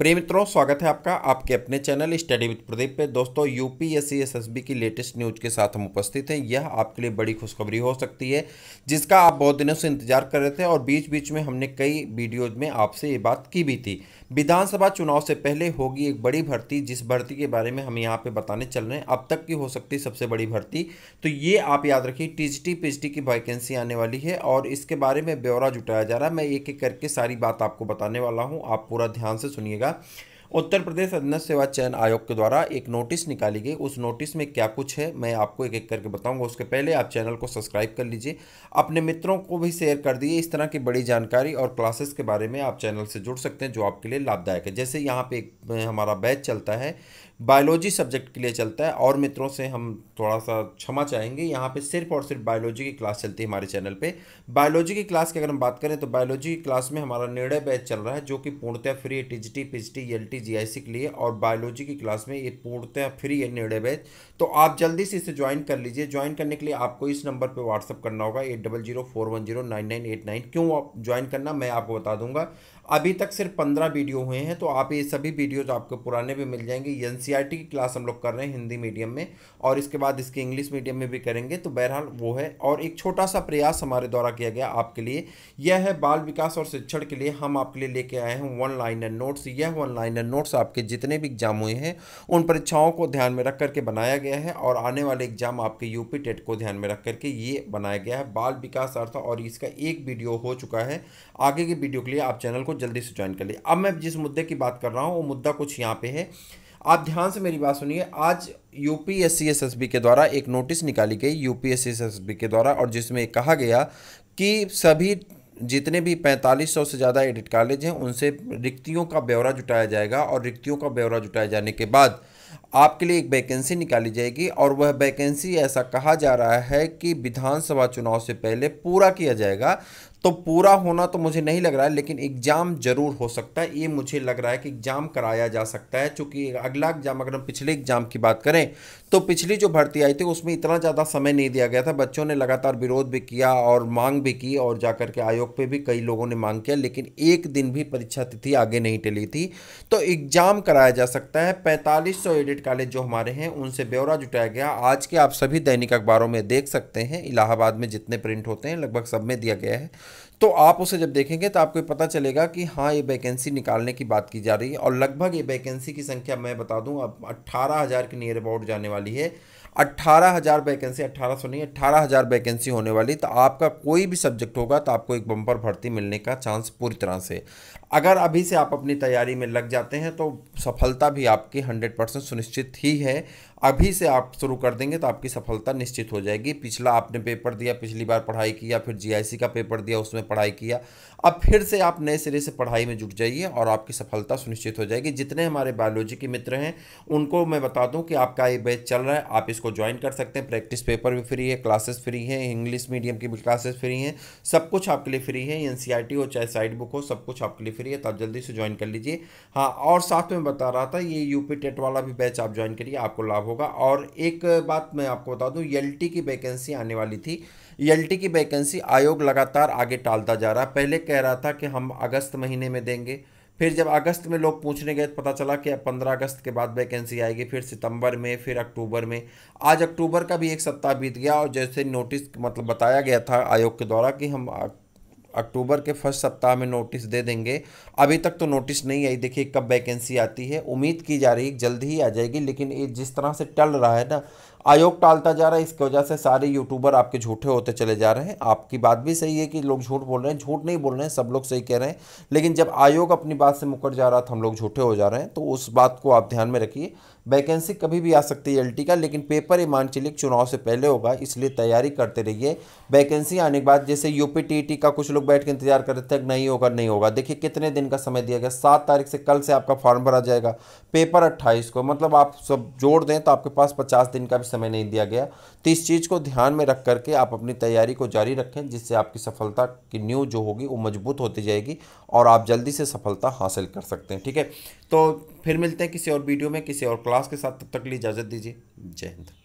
प्रिय मित्रों स्वागत है आपका आपके अपने चैनल स्टडी विद प्रदीप पे दोस्तों यूपीएससी एसएसबी की लेटेस्ट न्यूज के साथ हम उपस्थित हैं यह आपके लिए बड़ी खुशखबरी हो सकती है जिसका आप बहुत दिनों से इंतजार कर रहे थे और बीच बीच में हमने कई वीडियोज में आपसे ये बात की भी थी विधानसभा चुनाव से पहले होगी एक बड़ी भर्ती जिस भर्ती के बारे में हम यहाँ पे बताने चल रहे हैं अब तक की हो सकती सबसे बड़ी भर्ती तो ये आप याद रखिए टीजीटी पीजीटी की वैकेंसी आने वाली है और इसके बारे में ब्यौरा जुटाया जा रहा है मैं एक एक करके सारी बात आपको बताने वाला हूँ आप पूरा ध्यान से सुनिएगा tá? उत्तर प्रदेश अधीनस्थ सेवा चयन आयोग के द्वारा एक नोटिस निकाली गई उस नोटिस में क्या कुछ है मैं आपको एक एक करके बताऊंगा उसके पहले आप चैनल को सब्सक्राइब कर लीजिए अपने मित्रों को भी शेयर कर दिए इस तरह की बड़ी जानकारी और क्लासेस के बारे में आप चैनल से जुड़ सकते हैं जो आपके लिए लाभदायक है जैसे यहाँ पे एक हमारा बैच चलता है बायोलॉजी सब्जेक्ट के लिए चलता है और मित्रों से हम थोड़ा सा क्षमा चाहेंगे यहाँ पे सिर्फ और सिर्फ बायोलॉजी की क्लास चलती है हमारे चैनल पे बायोलॉजी की क्लास की अगर हम बात करें तो बायोलॉजी की क्लास में हमारा निर्णय बैच चल रहा है जो कि पूर्णतः free T G T P G T L T T G के लिए और बायोलॉजी की क्लास में ये पूर्णतः फ्री है निर्णय बैच तो आप जल्दी से इसे ज्वाइन कर लीजिए ज्वाइन करने के लिए आपको इस नंबर पर व्हाट्सअप करना होगा eight double zero four one zero nine nine eight nine क्यों आप ज्वाइन करना मैं आपको बता दूंगा अभी तक सिर्फ पंद्रह वीडियो हुए हैं तो आप ये सभी वीडियोज आपको पुराने भी मिल जाएंगे एन e की क्लास हम लोग कर रहे हैं हिंदी मीडियम में और इसके बाद इसके इंग्लिश मीडियम में भी करेंगे तो बहरहाल वो है और एक छोटा सा प्रयास हमारे द्वारा किया गया आपके लिए यह है बाल विकास और शिक्षण के लिए हम आपके लिए लेके आए हैं वन लाइनर नोट्स यह वन लाइनर नोट्स आपके जितने भी एग्जाम हुए हैं उन परीक्षाओं को ध्यान में रख करके बनाया गया है और आने वाले एग्जाम आपके यूपी टेट को ध्यान में रख करके ये बनाया गया है बाल विकास अर्थ और इसका एक वीडियो हो चुका है आगे की वीडियो के लिए आप चैनल को जल्दी से ज्वाइन कर लिए अब मैं जिस मुद्दे की बात कर रहा हूँ वो मुद्दा कुछ यहाँ पे है आप ध्यान से मेरी बात सुनिए आज यूपीएससी एसएसबी के द्वारा एक नोटिस निकाली गई यूपीएससी एसएसबी के द्वारा और जिसमें कहा गया कि सभी जितने भी 4500 से ज़्यादा एडिट कॉलेज हैं उनसे रिक्तियों का ब्यौरा जुटाया जाएगा और रिक्तियों का ब्यौरा जुटाए जाने के बाद आपके लिए एक वैकेंसी निकाली जाएगी और वह वैकेंसी ऐसा कहा जा रहा है कि विधानसभा चुनाव से पहले पूरा किया जाएगा तो पूरा होना तो मुझे नहीं लग रहा है लेकिन एग्ज़ाम ज़रूर हो सकता है ये मुझे लग रहा है कि एग्ज़ाम कराया जा सकता है चूँकि अगला एग्ज़ाम अगर हम पिछले एग्ज़ाम की बात करें तो पिछली जो भर्ती आई थी उसमें इतना ज़्यादा समय नहीं दिया गया था बच्चों ने लगातार विरोध भी किया और मांग भी की और जा के आयोग पर भी कई लोगों ने मांग किया लेकिन एक दिन भी परीक्षा तिथि आगे नहीं टली थी तो एग्ज़ाम कराया जा सकता है पैंतालीस सौ एडिट कॉलेज जो हमारे हैं उनसे ब्यौरा जुटाया गया आज के आप सभी दैनिक अखबारों में देख सकते हैं इलाहाबाद में जितने प्रिंट होते हैं लगभग सब में दिया गया है तो आप उसे जब देखेंगे तो आपको पता चलेगा कि हाँ ये वैकेंसी निकालने की बात की जा रही है और लगभग ये वैकेंसी की संख्या मैं बता दूं अब अट्ठारह हज़ार के नियर अबाउट जाने वाली है अट्ठारह हज़ार वैकेंसी अट्ठारह सौ नहीं अट्ठारह हज़ार वैकेंसी होने वाली तो आपका कोई भी सब्जेक्ट होगा तो आपको एक बम्पर भर्ती मिलने का चांस पूरी तरह से अगर अभी से आप अपनी तैयारी में लग जाते हैं तो सफलता भी आपकी हंड्रेड परसेंट सुनिश्चित ही है अभी से आप शुरू कर देंगे तो आपकी सफलता निश्चित हो जाएगी पिछला आपने पेपर दिया पिछली बार पढ़ाई किया फिर जीआईसी का पेपर दिया उसमें पढ़ाई किया अब फिर से आप नए सिरे से पढ़ाई में जुट जाइए और आपकी सफलता सुनिश्चित हो जाएगी जितने हमारे बायोलॉजी के मित्र हैं उनको मैं बता दूँ कि आपका ये बैच चल रहा है आप इसको ज्वाइन कर सकते हैं प्रैक्टिस पेपर भी फ्री है क्लासेस फ्री हैं इंग्लिश मीडियम की भी क्लासेस फ्री हैं सब कुछ आपके लिए फ्री है एन हो चाहे साइड बुक हो सब कुछ आपके लिए फ्री है तो आप जल्दी से ज्वाइन कर लीजिए हाँ और साथ में बता रहा था ये यूपी टेट वाला भी बैच आप ज्वाइन करिए आपको लाभ होगा और एक बात मैं आपको बता दूं एल की वैकेंसी आने वाली थी एल की वैकेंसी आयोग लगातार आगे टालता जा रहा है पहले कह रहा था कि हम अगस्त महीने में देंगे फिर जब अगस्त में लोग पूछने गए तो पता चला कि अब पंद्रह अगस्त के बाद वैकेंसी आएगी फिर सितंबर में फिर अक्टूबर में आज अक्टूबर का भी एक सप्ताह बीत गया और जैसे नोटिस मतलब बताया गया था आयोग के द्वारा कि हम अक्टूबर के फर्स्ट सप्ताह में नोटिस दे देंगे अभी तक तो नोटिस नहीं आई देखिए कब वैकेंसी आती है उम्मीद की जा रही है जल्द ही आ जाएगी लेकिन ये जिस तरह से टल रहा है ना आयोग टालता जा रहा है इसकी वजह से सारे यूट्यूबर आपके झूठे होते चले जा रहे हैं आपकी बात भी सही है कि लोग झूठ बोल रहे हैं झूठ नहीं बोल रहे हैं सब लोग सही कह रहे हैं लेकिन जब आयोग अपनी बात से मुकर जा रहा था हम लोग झूठे हो जा रहे हैं तो उस बात को आप ध्यान में रखिए वैकेंसी कभी भी आ सकती है एलटी का लेकिन पेपर ईमान चलिए चुनाव से पहले होगा इसलिए तैयारी करते रहिए वैकेंसी आने के बाद जैसे यूपी का कुछ लोग बैठ के इंतजार कर रहे थे नहीं होगा नहीं होगा देखिए कितने दिन का समय दिया गया सात तारीख से कल से आपका फॉर्म भरा जाएगा पेपर अट्ठाईस को मतलब आप सब जोड़ दें तो आपके पास पचास दिन का समय नहीं दिया गया तो इस चीज़ को ध्यान में रख करके आप अपनी तैयारी को जारी रखें जिससे आपकी सफलता की न्यू जो होगी वो मजबूत होती जाएगी और आप जल्दी से सफलता हासिल कर सकते हैं ठीक है तो फिर मिलते हैं किसी और वीडियो में किसी और क्लास के साथ तब तक लिए इजाज़त दीजिए जय हिंद